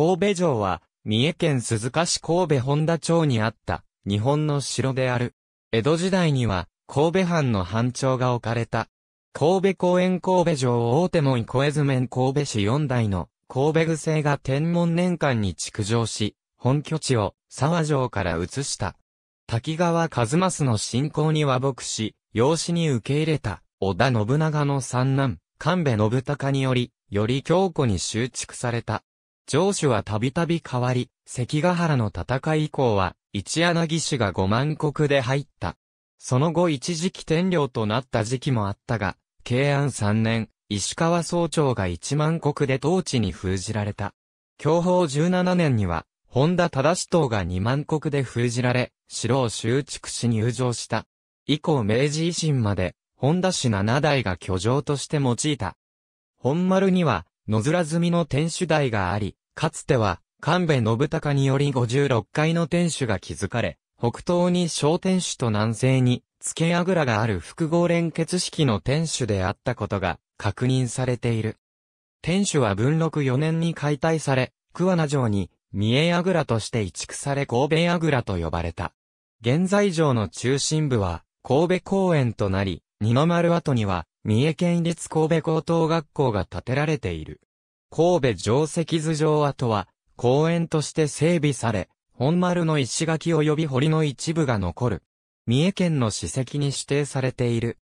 神戸城は、三重県鈴鹿市神戸本田町にあった、日本の城である。江戸時代には、神戸藩の藩長が置かれた。神戸公園神戸城大手門小泉面神戸市4代の神戸具星が天文年間に築城し、本拠地を沢城から移した。滝川一益の信仰に和睦し、養子に受け入れた織田信長の三男、神戸信孝により、より強固に修築された。城主はたびたび変わり、関ヶ原の戦い以降は、一柳氏が五万国で入った。その後一時期天領となった時期もあったが、慶安三年、石川総長が一万国で統治に封じられた。享保17年には、本田忠志党が二万国で封じられ、城を修築し入城した。以降明治維新まで、本田氏七代が居城として用いた。本丸には、野面積みの天守台があり、かつては、神戸信孝により56階の天守が築かれ、北東に小天守と南西に、付けあぐらがある複合連結式の天守であったことが確認されている。天守は文禄4年に解体され、桑名城に、三重あぐらとして移築され神戸あぐらと呼ばれた。現在城の中心部は、神戸公園となり、二の丸跡には、三重県立神戸高等学校が建てられている。神戸城石図上跡は、公園として整備され、本丸の石垣及び堀の一部が残る。三重県の史跡に指定されている。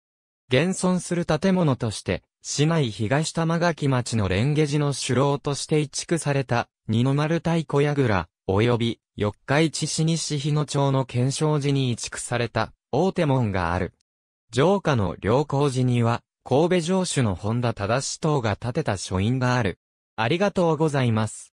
現存する建物として、市内東玉垣町の蓮華寺の首楼として移築された、二の丸太小櫓、及び、四日市市西日野町の検証寺に移築された、大手門がある。城下の良好寺には、神戸城主の本田忠等が建てた書院がある。ありがとうございます。